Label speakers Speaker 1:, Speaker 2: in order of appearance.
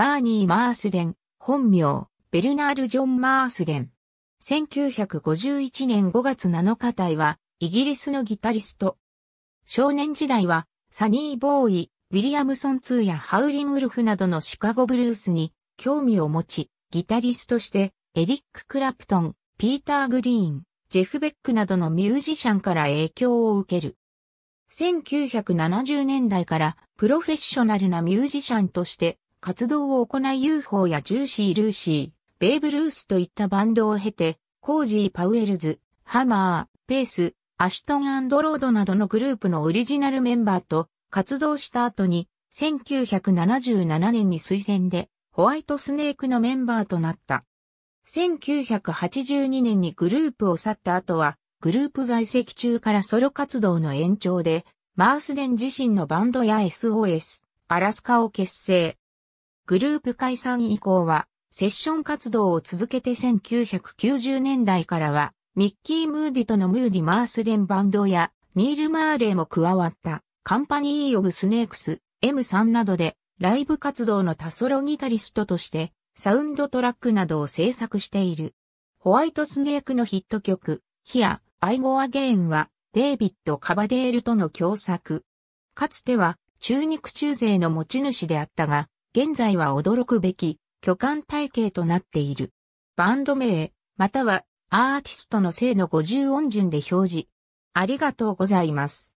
Speaker 1: バーニ
Speaker 2: ー・マースデン、本名、ベルナール・ジョン・マースデン。1951年5月7日隊は、イギリスのギタリスト。少年時代は、サニー・ボーイ、ウィリアムソン2やハウリン・ウルフなどのシカゴブルースに興味を持ち、ギタリストしてエリック・クラプトン、ピーター・グリーン、ジェフ・ベックなどのミュージシャンから影響を受ける。1970年代からプロフェッショナルなミュージシャンとして活動を行い UFO やジューシー・ルーシー、ベイブ・ルースといったバンドを経て、コージー・パウエルズ、ハマー、ペース、アシュトンドロードなどのグループのオリジナルメンバーと活動した後に、1977年に推薦で、ホワイトスネークのメンバーとなった。1982年にグループを去った後は、グループ在籍中からソロ活動の延長で、マースデン自身のバンドや SOS、アラスカを結成。グループ解散以降は、セッション活動を続けて1990年代からは、ミッキー・ムーディとのムーディ・マースレンバンドや、ニール・マーレーも加わった、カンパニー・オブ・スネークス、M さんなどで、ライブ活動の多ソロギタリストとして、サウンドトラックなどを制作している。ホワイトスネークのヒット曲、ヒア、アイゴアゲインは、デイビッド・カバデールとの共作。かつては、中肉中勢の持ち主であったが、現在は驚くべき巨漢体系となっている。バンド名、またはアーティストの性の50音順で表示。ありがとうございます。